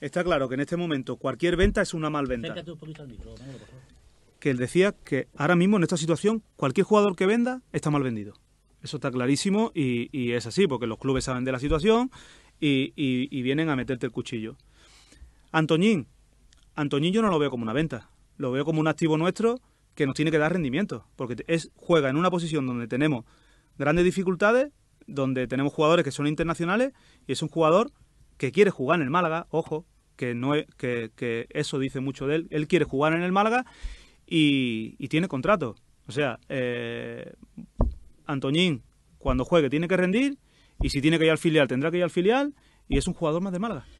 Está claro que en este momento cualquier venta es una mal venta. Que él decía que ahora mismo en esta situación cualquier jugador que venda está mal vendido. Eso está clarísimo y, es así, porque los clubes saben de la situación y, vienen a meterte el cuchillo. Antoñín, Antoñín yo no lo veo como una venta, lo veo como un activo nuestro que nos tiene que dar rendimiento, porque es, juega en una posición donde tenemos grandes dificultades, donde tenemos jugadores que son internacionales y es un jugador que quiere jugar en el Málaga, ojo, que, no, que, que eso dice mucho de él, él quiere jugar en el Málaga y, tiene contrato. O sea, eh, Antoñín, cuando juegue, tiene que rendir y si tiene que ir al filial, tendrá que ir al filial y es un jugador más de Málaga.